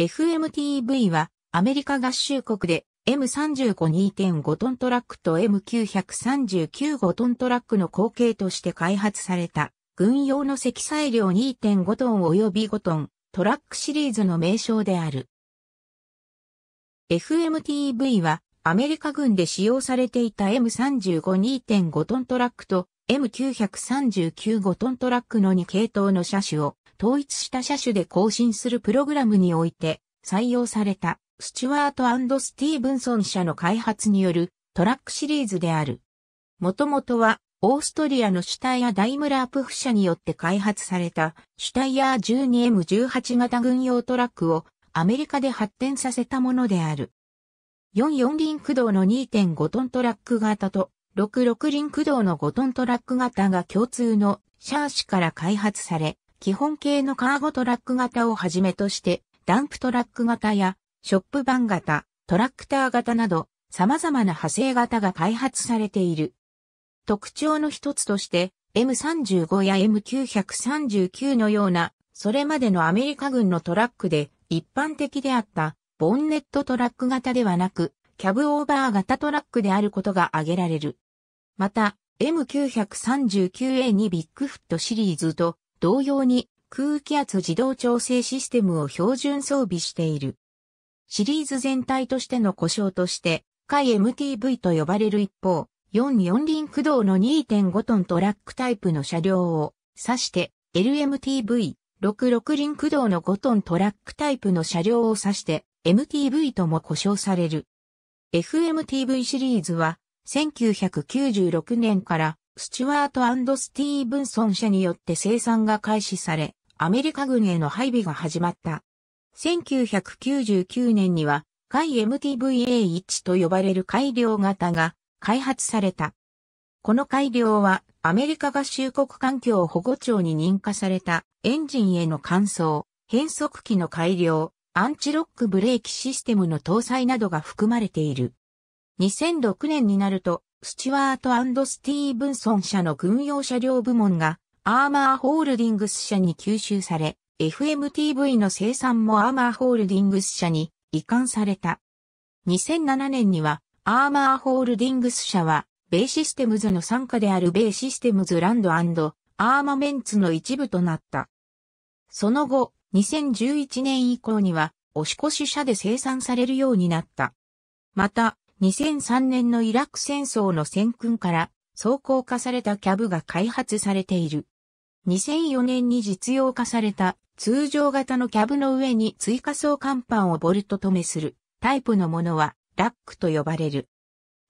FMTV はアメリカ合衆国で M35-2.5 トントラックと M939-5 トントラックの後継として開発された軍用の積載量2.5トン及び5トントラックシリーズの名称である。FMTV はアメリカ軍で使用されていた M35-2.5 トントラックと M939-5 トントラックの2系統の車種を統一した車種で更新するプログラムにおいて採用されたスチュワートスティーブンソン社の開発によるトラックシリーズである。もともとはオーストリアのシュタイヤダイムラープフ社によって開発されたシュタイヤー 12M18 型軍用トラックをアメリカで発展させたものである。44輪駆動の2.5トントラック型と66輪駆動の5トントラック型が共通のシャーシから開発され、基本形のカーゴトラック型をはじめとして、ダンプトラック型や、ショップバン型、トラクター型など、様々な派生型が開発されている。特徴の一つとして、M35 や M939 のような、それまでのアメリカ軍のトラックで一般的であったボンネットトラック型ではなく、キャブオーバー型トラックであることが挙げられる。また、M939A にビッグフットシリーズと同様に空気圧自動調整システムを標準装備している。シリーズ全体としての故障として、回 MTV と呼ばれる一方、44輪駆動の2.5トントラックタイプの車両を指して、LMTV、66輪駆動の5トントラックタイプの車両を指して、MTV とも故障される。FMTV シリーズは、1996年からスチュワートスティーブンソン社によって生産が開始され、アメリカ軍への配備が始まった。1999年には、海 MTVA1 と呼ばれる改良型が開発された。この改良は、アメリカ合衆国環境保護庁に認可されたエンジンへの乾燥、変速機の改良、アンチロックブレーキシステムの搭載などが含まれている。2006年になると、スチュワートスティーブンソン社の軍用車両部門が、アーマーホールディングス社に吸収され、FMTV の生産もアーマーホールディングス社に移管された。2007年には、アーマーホールディングス社は、ベイシステムズの参加であるベイシステムズランドアーマメンツの一部となった。その後、2011年以降には、押し越し車で生産されるようになった。また、2003年のイラク戦争の戦訓から装甲化されたキャブが開発されている。2004年に実用化された通常型のキャブの上に追加装甲板をボルト止めするタイプのものはラックと呼ばれる。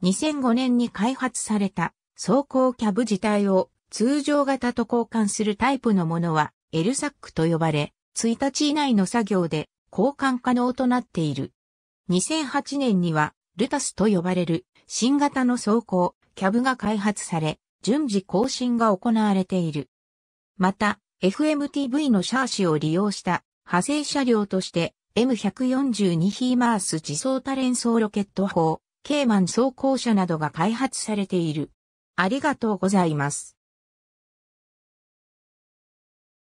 2005年に開発された装甲キャブ自体を通常型と交換するタイプのものはエルサックと呼ばれ、1日以内の作業で交換可能となっている。2008年にはルタスと呼ばれる新型の走行、キャブが開発され、順次更新が行われている。また、FMTV のシャーシを利用した派生車両として M142 ヒーマース自走多連装ロケット砲、ケマン装甲車などが開発されている。ありがとうございます。